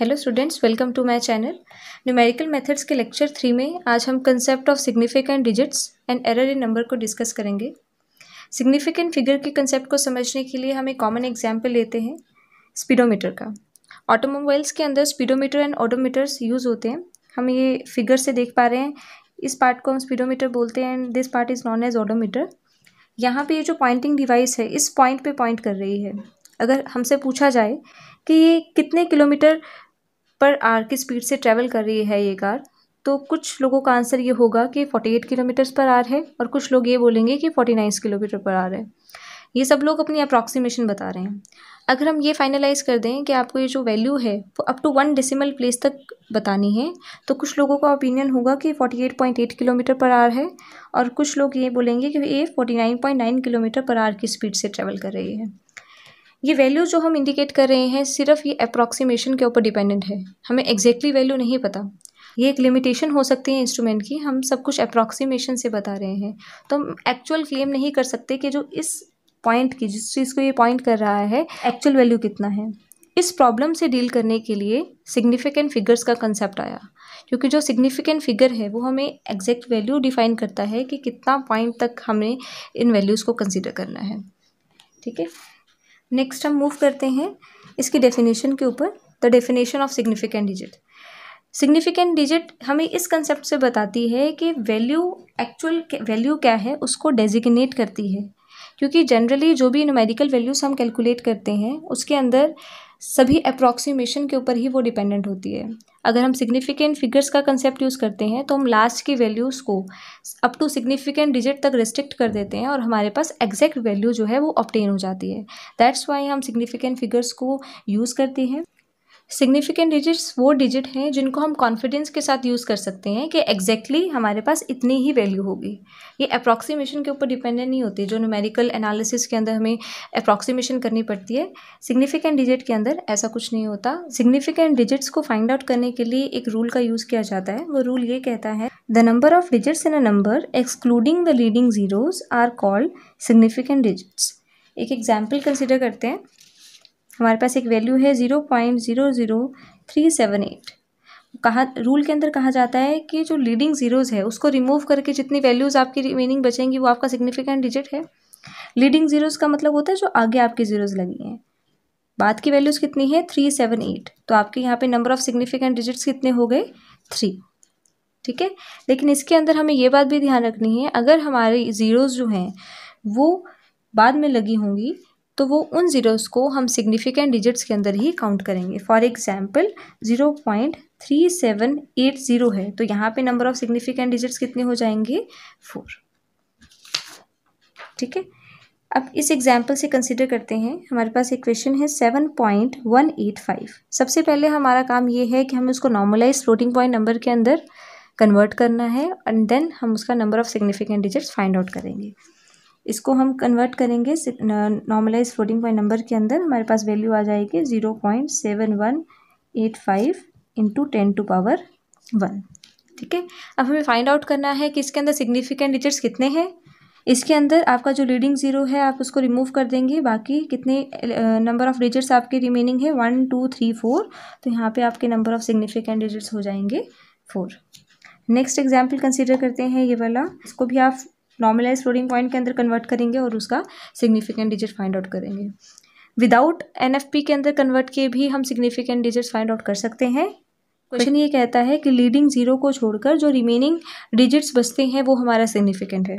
hello students welcome to my channel numerical methods के lecture three में आज हम concept of significant digits and error in number को discuss करेंगे significant figure के कंसेप्ट को समझने के लिए हम एक कॉमन एग्जाम्पल लेते हैं स्पीडोमीटर का ऑटोमोबाइल्स के अंदर स्पीडोमीटर एंड ऑडोमीटर्स यूज़ होते हैं हम ये फिगर से देख पा रहे हैं इस पार्ट को हम स्पीडोमीटर बोलते हैं and this part is known as odometer यहाँ पर ये जो पॉइंटिंग डिवाइस है इस पॉइंट पर पॉइंट कर रही है अगर हमसे पूछा जाए कि ये कितने किलोमीटर पर आर की स्पीड से ट्रैवल कर रही है ये कार तो कुछ लोगों का आंसर ये होगा कि 48 किलोमीटर्स पर आर है और कुछ लोग ये बोलेंगे कि 49 किलोमीटर पर आर है ये सब लोग अपनी अप्रॉक्सीमेशन बता रहे हैं अगर हम ये फाइनलाइज कर दें कि आपको ये जो वैल्यू है वो up to one decimal place तक बतानी है तो कुछ लोगों का ओपिनियन होगा कि 48.8 किलोमीटर पर आर है और कुछ लोग ये बोलेंगे कि ये 49.9 किलोमीटर पर आर की स्पीड से ट्रैवल कर रही है ये वैल्यू जो हम इंडिकेट कर रहे हैं सिर्फ ये अप्रॉक्सीमेशन के ऊपर डिपेंडेंट है हमें एग्जैक्टली वैल्यू नहीं पता ये एक लिमिटेशन हो सकती है इंस्ट्रूमेंट की हम सब कुछ अप्रॉक्सीमेशन से बता रहे हैं तो हम एक्चुअल क्लेम नहीं कर सकते कि जो इस पॉइंट की जिस चीज़ को ये पॉइंट कर रहा है एक्चुअल वैल्यू कितना है इस प्रॉब्लम से डील करने के लिए सिग्निफिकेंट फिगर्स का कंसेप्ट आया क्योंकि जो सिग्निफिकेंट फिगर है वो हमें एग्जैक्ट वैल्यू डिफाइन करता है कि कितना पॉइंट तक हमें इन वैल्यूज़ को कंसिडर करना है ठीक है नेक्स्ट हम मूव करते हैं इसकी डेफिनेशन के ऊपर the definition of significant digit significant digit हमें इस कंसेप्ट से बताती है कि वैल्यू एक्चुअल वैल्यू क्या है उसको डेजिग्नेट करती है क्योंकि जनरली जो भी न्यूमेरिकल वैल्यूज़ हम कैलकुलेट करते हैं उसके अंदर सभी अप्रॉक्सीमेशन के ऊपर ही वो डिपेंडेंट होती है अगर हम सिग्निफिकेंट फिगर्स का कंसेप्ट यूज़ करते हैं तो हम लास्ट की वैल्यूज़ को अप टू सिग्निफिकेंट डिजिट तक रिस्ट्रिक्ट कर देते हैं और हमारे पास एग्जैक्ट वैल्यू जो है वो ऑप्टेन हो जाती है दैट्स वाई हम सिग्निफिकेंट फिगर्स को यूज़ करते हैं सिग्निफिकेंट डिजिट्स वो डिजिट हैं जिनको हम कॉन्फिडेंस के साथ यूज़ कर सकते हैं कि एग्जैक्टली exactly हमारे पास इतनी ही वैल्यू होगी ये अप्रॉक्सीमेशन के ऊपर डिपेंडेंट नहीं होती जो न्यूमेरिकल एनालिसिस के अंदर हमें अप्रॉक्सीमेशन करनी पड़ती है सिग्निफिकेंट डिजिट के अंदर ऐसा कुछ नहीं होता सिग्निफिकेंट डिजिट्स को फाइंड आउट करने के लिए एक रूल का यूज़ किया जाता है वो रूल ये कहता है the number of digits in a number excluding the leading zeros are called significant digits एक एग्जाम्पल कंसिडर करते हैं हमारे पास एक वैल्यू है zero point zero zero three seven eight कहा रूल के अंदर कहा जाता है कि जो लीडिंग ज़ीरोज़ है उसको रिमूव करके जितनी वैल्यूज़ आपकी रिमेनिंग बचेंगी वो आपका सिग्निफिकेंट डिजिट है लीडिंग ज़ीरोज़ का मतलब होता है जो आगे आपकी ज़ीरोज़ लगी हैं बाद की वैल्यूज़ कितनी है थ्री सेवन एट तो आपके यहाँ पे नंबर ऑफ़ सिग्निफिकेंट डिजिट्स कितने हो गए थ्री ठीक है लेकिन इसके अंदर हमें ये बात भी ध्यान रखनी है अगर हमारे ज़ीरोज़ जो हैं वो बाद में लगी होंगी तो वो उन ज़ीरोज़ को हम सिग्निफिकेंट डिजिट्स के अंदर ही काउंट करेंगे for example zero point three seven eight zero है तो यहाँ पे नंबर ऑफ सिग्निफिकेंट डिजिट्स कितने हो जाएंगे फोर ठीक है अब इस एग्जाम्पल से कंसिडर करते हैं हमारे पास एक क्वेश्चन है seven point one eight five सबसे पहले हमारा काम ये है कि हमें उसको नॉर्मलाइज फ्लोटिंग पॉइंट नंबर के अंदर कन्वर्ट करना है एंड देन हम उसका number of significant digits find out करेंगे इसको हम कन्वर्ट करेंगे नॉर्मलाइज फ्लोटिंग पॉइंट नंबर के अंदर हमारे पास वैल्यू आ जाएगी zero point seven one eight five into ten to power one ठीक है अब हमें फाइंड आउट करना है कि इसके अंदर सिग्निफिकेंट डिजिट्स कितने हैं इसके अंदर आपका जो लीडिंग ज़ीरो है आप उसको रिमूव कर देंगे बाकी कितने नंबर ऑफ़ डिजिट्स आपके रिमेनिंग है वन टू थ्री फोर तो यहाँ पे आपके नंबर ऑफ़ सिग्निफिकेंट डिजिट्स हो जाएंगे फोर नेक्स्ट एग्जाम्पल कंसिडर करते हैं ये वाला इसको भी आप नॉर्मलाइज फ्लोटिंग पॉइंट के अंदर कन्वर्ट करेंगे और उसका सिग्निफिकेंट डिजिट फाइंड आउट करेंगे विदाउट एन के अंदर कन्वर्ट किए भी हम सिग्निफिकेंट डिजिट फाइंड आउट कर सकते हैं क्वेश्चन ये कहता है कि लीडिंग जीरो को छोड़कर जो रिमेनिंग डिजिट्स बचते हैं वो हमारा सिग्निफिकेंट है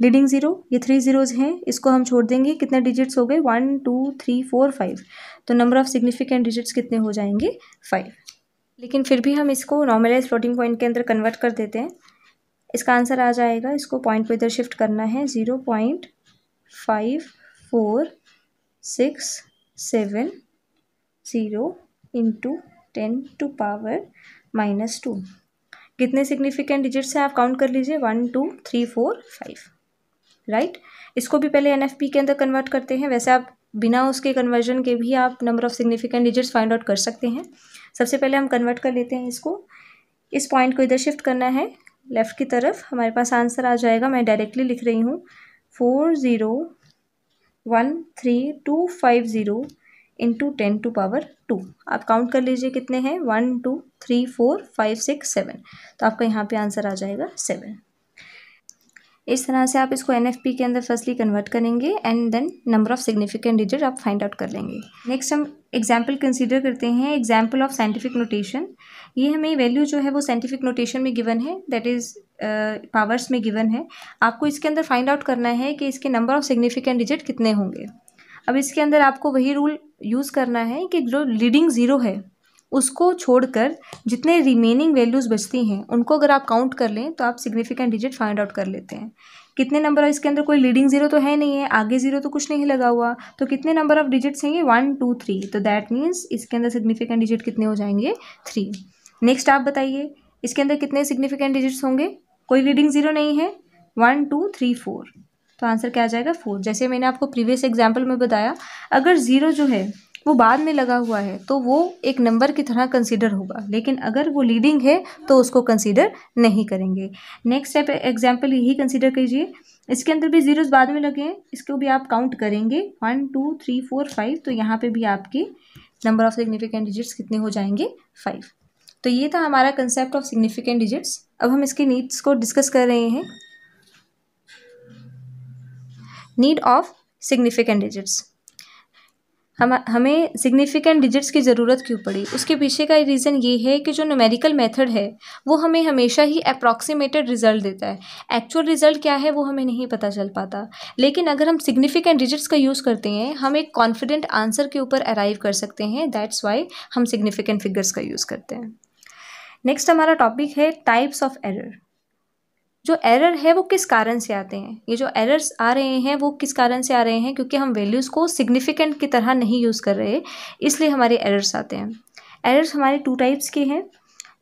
लीडिंग ज़ीरो ये थ्री ज़ीरोज़ हैं इसको हम छोड़ देंगे कितने डिजिट्स हो गए one two three four five तो नंबर ऑफ़ सिग्निफिकेंट डिजिट्स कितने हो जाएंगे फाइव लेकिन फिर भी हम इसको नॉर्मलाइज फ्लोटिंग पॉइंट के अंदर कन्वर्ट कर देते हैं इसका आंसर आ जाएगा इसको पॉइंट को इधर शिफ्ट करना है zero point five four six seven zero into ten to power minus two कितने सिग्निफिकेंट डिजिट्स हैं आप काउंट कर लीजिए one two three four five right इसको भी पहले एन के अंदर कन्वर्ट करते हैं वैसे आप बिना उसके कन्वर्जन के भी आप number of significant digits find out कर सकते हैं सबसे पहले हम कन्वर्ट कर लेते हैं इसको इस पॉइंट को इधर शिफ्ट करना है लेफ़्ट की तरफ हमारे पास आंसर आ जाएगा मैं डायरेक्टली लिख रही हूँ four zero one three two five zero into ten to power two आप काउंट कर लीजिए कितने हैं one two three four five six seven तो आपका यहाँ पे आंसर आ जाएगा सेवन इस तरह से आप इसको एन के अंदर फर्स्टली कन्वर्ट करेंगे and then number of significant digit आप फाइंड आउट कर लेंगे नेक्स्ट हम एग्जाम्पल कंसिडर करते हैं एग्जाम्पल ऑफ साइंटिफिक नोटेशन ये हमें वैल्यू जो है वो साइंटिफिक नोटेशन में गिवन है दैट इज़ पावर्स में गिवन है आपको इसके अंदर फाइंड आउट करना है कि इसके नंबर ऑफ सिग्निफिकेंट डिजिट कितने होंगे अब इसके अंदर आपको वही रूल यूज़ करना है कि जो लीडिंग ज़ीरो है उसको छोड़कर जितने रिमेनिंग वैल्यूज़ बचती हैं उनको अगर आप काउंट कर लें तो आप सिग्निफिकेंट डिजिट फाइंड आउट कर लेते हैं कितने नंबर ऑफ इसके अंदर कोई लीडिंग जीरो तो है नहीं है आगे जीरो तो कुछ नहीं लगा हुआ तो कितने नंबर ऑफ डिजिट्स हैं ये वन टू थ्री तो दैट मीन्स इसके अंदर सिग्निफिकेंट डिजिट कितने हो जाएंगे थ्री नेक्स्ट आप बताइए इसके अंदर कितने सिग्निफिकेंट डिजिट्स होंगे कोई लीडिंग जीरो नहीं है वन टू थ्री फोर तो आंसर क्या आ जाएगा फोर जैसे मैंने आपको प्रीवियस एग्जाम्पल में बताया अगर ज़ीरो जो है वो बाद में लगा हुआ है तो वो एक नंबर की तरह कंसीडर होगा लेकिन अगर वो लीडिंग है तो उसको कंसीडर नहीं करेंगे नेक्स्ट स्टेप एग्जाम्पल यही कंसीडर कीजिए इसके अंदर भी जीरोस बाद में लगे हैं इसको भी आप काउंट करेंगे one two three four five तो यहाँ पे भी आपके नंबर ऑफ सिग्निफिकेंट डिजिट्स कितने हो जाएंगे फाइव तो ये था हमारा कंसेप्ट ऑफ सिग्निफिकेंट डिजिट्स अब हम इसके नीड्स को डिस्कस कर रहे हैं नीड ऑफ सिग्निफिकेंट डिजिट्स हम हमें सिग्निफिकेंट डिजिट्स की ज़रूरत क्यों पड़ी उसके पीछे का रीज़न ये है कि जो न्यूमेरिकल मेथड है वो हमें हमेशा ही अप्रॉक्सीमेटेड रिज़ल्ट देता है एक्चुअल रिज़ल्ट क्या है वो हमें नहीं पता चल पाता लेकिन अगर हम सिग्निफिकेंट डिजिट्स का यूज़ करते हैं हम एक कॉन्फिडेंट आंसर के ऊपर अराइव कर सकते हैं दैट्स वाई हम सिग्निफिकेंट फिगर्स का यूज़ करते हैं नेक्स्ट हमारा टॉपिक है टाइप्स ऑफ एरर जो एरर है वो किस कारण से आते हैं ये जो एरर्स आ रहे हैं वो किस कारण से आ रहे हैं क्योंकि हम वैल्यूज़ को सिग्निफिकेंट की तरह नहीं यूज़ कर रहे इसलिए हमारे एरर्स आते हैं एरर्स हमारे टू टाइप्स के हैं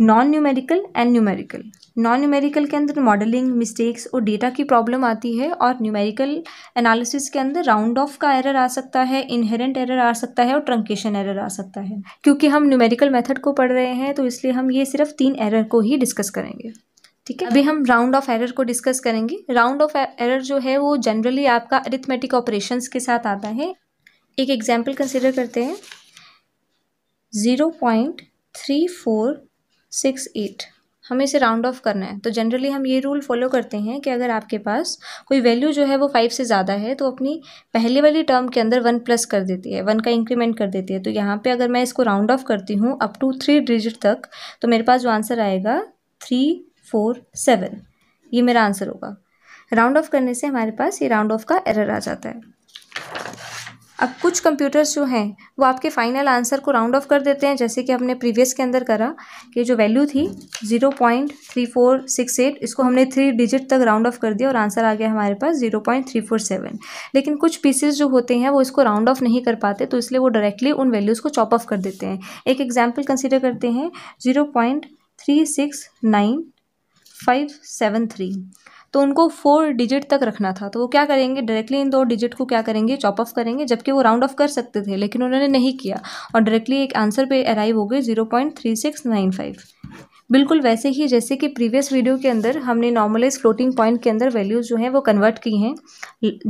non numerical and numerical non numerical के अंदर मॉडलिंग मिस्टेक्स और डेटा की प्रॉब्लम आती है और न्यूमेरिकल एनालिसिस के अंदर राउंड ऑफ का एरर आ सकता है इनहेरेंट एरर आ सकता है और ट्रंकेशन एरर आ सकता है क्योंकि हम न्यूमेरिकल मेथड को पढ़ रहे हैं तो इसलिए हम ये सिर्फ तीन एरर को ही डिस्कस करेंगे ठीक है अभी हम राउंड ऑफ एरर को डिस्कस करेंगे राउंड ऑफ एरर जो है वो जनरली आपका अरिथमेटिक ऑपरेशन के साथ आता है एक एग्जाम्पल कंसिडर करते हैं zero point three four six eight हमें इसे राउंड ऑफ करना है तो जनरली हम ये रूल फॉलो करते हैं कि अगर आपके पास कोई वैल्यू जो है वो फाइव से ज़्यादा है तो अपनी पहले वाली टर्म के अंदर वन प्लस कर देती है वन का इंक्रीमेंट कर देती है तो यहाँ पे अगर मैं इसको राउंड ऑफ करती हूँ अप टू थ्री डिजिट तक तो मेरे पास जो आंसर आएगा थ्री फोर सेवन ये मेरा आंसर होगा राउंड ऑफ करने से हमारे पास ये राउंड ऑफ का एरर आ जाता है अब कुछ कंप्यूटर्स जो हैं वो आपके फाइनल आंसर को राउंड ऑफ कर देते हैं जैसे कि हमने प्रीवियस के अंदर करा कि जो वैल्यू थी zero point three four six eight इसको हमने थ्री डिजिट तक राउंड ऑफ कर दिया और आंसर आ गया हमारे पास zero point three four seven लेकिन कुछ पीसेज जो होते हैं वो इसको राउंड ऑफ नहीं कर पाते तो इसलिए वो डायरेक्टली उन वैल्यूज़ को चॉप ऑफ कर देते हैं एक एग्जाम्पल कंसिडर करते हैं zero point three six nine five seven three तो उनको फोर डिजिट तक रखना था तो वो क्या करेंगे डायरेक्टली इन दो डिजिट को क्या करेंगे चॉप ऑफ करेंगे जबकि वो राउंड ऑफ कर सकते थे लेकिन उन्होंने नहीं किया और डायरेक्टली एक आंसर पे अराइव हो गए zero point three six nine five बिल्कुल वैसे ही जैसे कि प्रीवियस वीडियो के अंदर हमने नॉर्मलाइज फ्लोटिंग पॉइंट के अंदर वैल्यूज़ जो हैं वो कन्वर्ट की हैं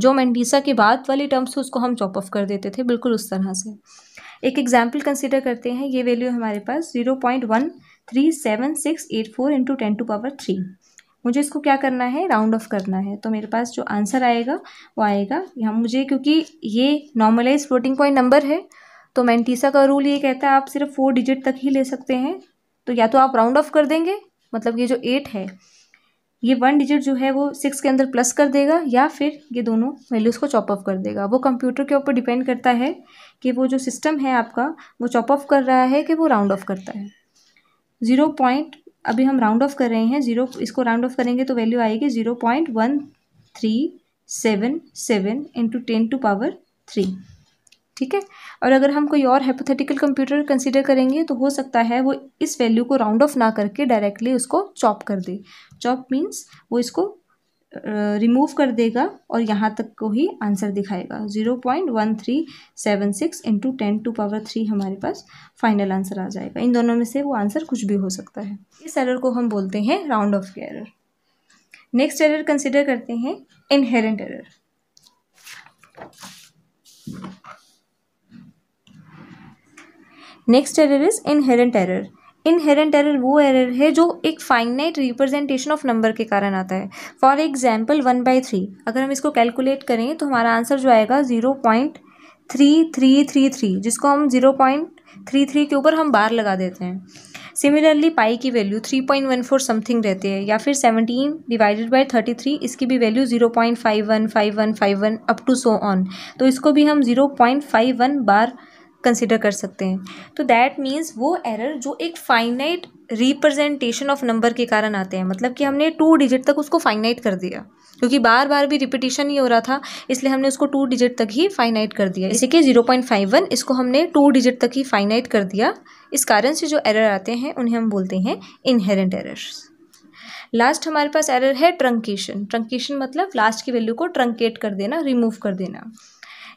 जो मैंडीसा के बाद वाली टर्म्स उसको हम चॉप ऑफ कर देते थे बिल्कुल उस तरह से एक एग्जाम्पल कंसिडर करते हैं ये वैल्यू हमारे पास zero point one three seven six eight four into ten to power three मुझे इसको क्या करना है राउंड ऑफ करना है तो मेरे पास जो आंसर आएगा वो आएगा यहाँ मुझे क्योंकि ये नॉर्मलाइज फ्लोटिंग पॉइंट नंबर है तो मैंटीसा का रूल ये कहता है आप सिर्फ फोर डिजिट तक ही ले सकते हैं तो या तो आप राउंड ऑफ कर देंगे मतलब ये जो एट है ये वन डिजिट जो है वो सिक्स के अंदर प्लस कर देगा या फिर ये दोनों वैल्यूज़ को चॉप ऑफ कर देगा वो कंप्यूटर के ऊपर डिपेंड करता है कि वो जो सिस्टम है आपका वो चॉप ऑफ कर रहा है कि वो राउंड ऑफ करता है ज़ीरो पॉइंट अभी हम राउंड ऑफ कर रहे हैं ज़ीरो इसको राउंड ऑफ करेंगे तो वैल्यू आएगी zero point one three seven seven into ten to power three ठीक है और अगर हम कोई और हाइपोथेटिकल कंप्यूटर कंसिडर करेंगे तो हो सकता है वो इस वैल्यू को राउंड ऑफ ना करके डायरेक्टली उसको चॉप कर दे चॉप मीन्स वो इसको रिमूव कर देगा और यहाँ तक को ही आंसर दिखाएगा zero point one three seven six into ten to power three हमारे पास फाइनल आंसर आ जाएगा इन दोनों में से वो आंसर कुछ भी हो सकता है इस एरर को हम बोलते हैं round off error next error consider करते हैं inherent error next error is inherent error inherent error वो एरर है जो एक फाइनाइट रिप्रेजेंटेशन ऑफ नंबर के कारण आता है for example one by three अगर हम इसको कैलकुलेट करें तो हमारा आंसर जो आएगा zero point three three three three जिसको हम ज़ीरो पॉइंट थ्री थ्री के ऊपर हम बार लगा देते हैं सिमिलरली पाई की value three point one four something रहती है या फिर seventeen divided by thirty three इसकी भी value zero point five one five one five one up to so on तो इसको भी हम zero point five one bar consider कर सकते हैं तो दैट मीन्स वो एरर जो एक फाइनाइट रिप्रेजेंटेशन ऑफ नंबर के कारण आते हैं मतलब कि हमने टू डिजिट तक उसको फाइनाइट कर दिया क्योंकि बार बार भी रिपीटेशन ही हो रहा था इसलिए हमने उसको टू डिजिट तक ही फाइनाइट कर दिया इसी के जीरो पॉइंट फाइव वन इसको हमने टू डिजिट तक ही फाइनाइट कर दिया इस कारण से जो एरर आते हैं उन्हें हम बोलते हैं इनहेरेंट एरर्स लास्ट हमारे पास एरर है ट्रंकेशन ट्रंकेशन मतलब लास्ट की वैल्यू को ट्रंकेट कर देना रिमूव कर देना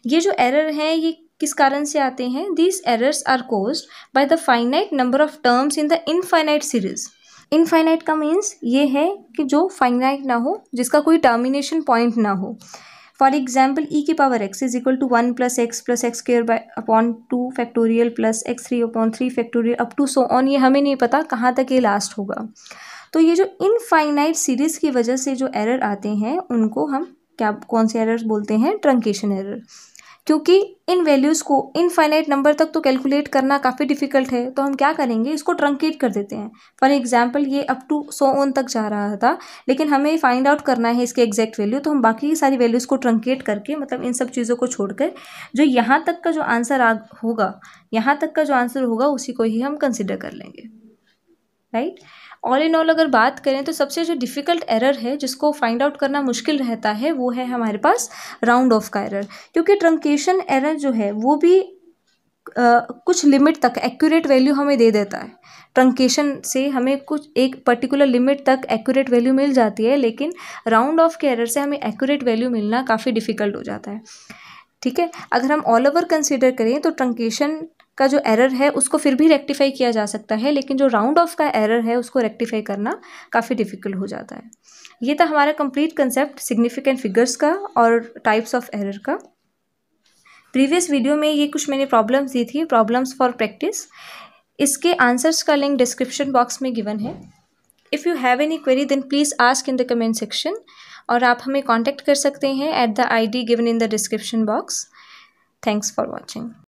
ये जो एरर हैं ये किस कारण से आते हैं these errors are caused by the finite number of terms in the infinite series infinite का मीन्स ये है कि जो फाइनाइट ना हो जिसका कोई टर्मिनेशन पॉइंट ना हो फॉर एग्जाम्पल ई की power x is equal to one plus x plus x square by upon two factorial plus x three upon three factorial up to so on ये हमें नहीं पता कहाँ तक ये लास्ट होगा तो ये जो इनफाइनाइट सीरीज़ की वजह से जो एरर आते हैं उनको हम क्या कौन से एरर्स बोलते हैं ट्रंकेशन एरर क्योंकि इन वैल्यूज़ को इनफाइनाइट नंबर तक तो कैलकुलेट करना काफ़ी डिफिकल्ट है तो हम क्या करेंगे इसको ट्रंकेट कर देते हैं फॉर एग्जाम्पल ये अप टू सौ ओन तक जा रहा था लेकिन हमें फाइंड आउट करना है इसके एग्जैक्ट वैल्यू तो हम बाकी सारी वैल्यूज़ को ट्रंकेट करके मतलब इन सब चीज़ों को छोड़कर जो यहाँ तक का जो आंसर आ होगा यहाँ तक का जो आंसर होगा उसी को ही हम कंसिडर कर लेंगे राइट ऑल इन ऑल अगर बात करें तो सबसे जो डिफ़िकल्ट एरर है जिसको फाइंड आउट करना मुश्किल रहता है वो है हमारे पास राउंड ऑफ का एरर क्योंकि ट्रंकेशन एरर जो है वो भी Uh, कुछ लिमिट तक एक्यूरेट वैल्यू हमें दे देता है ट्रंकेशन से हमें कुछ एक पर्टिकुलर लिमिट तक एक्यूरेट वैल्यू मिल जाती है लेकिन राउंड ऑफ के एरर से हमें एक्यूरेट वैल्यू मिलना काफ़ी डिफ़िकल्ट हो जाता है ठीक है अगर हम ऑल ओवर कंसिडर करें तो ट्रंकेशन का जो एरर है उसको फिर भी रेक्टिफाई किया जा सकता है लेकिन जो राउंड ऑफ का एरर है उसको रेक्टिफाई करना काफ़ी डिफ़िकल्ट हो जाता है ये था हमारा कंप्लीट कंसेप्ट सिग्निफिकेंट फिगर्स का और टाइप्स ऑफ एरर का प्रीवियस वीडियो में ये कुछ मैंने प्रॉब्लम्स दी थी प्रॉब्लम्स फॉर प्रैक्टिस इसके आंसर्स का लिंक डिस्क्रिप्शन बॉक्स में गिवन है if you have any query then please ask in the comment section और आप हमें कॉन्टैक्ट कर सकते हैं at the I D given in the description box thanks for watching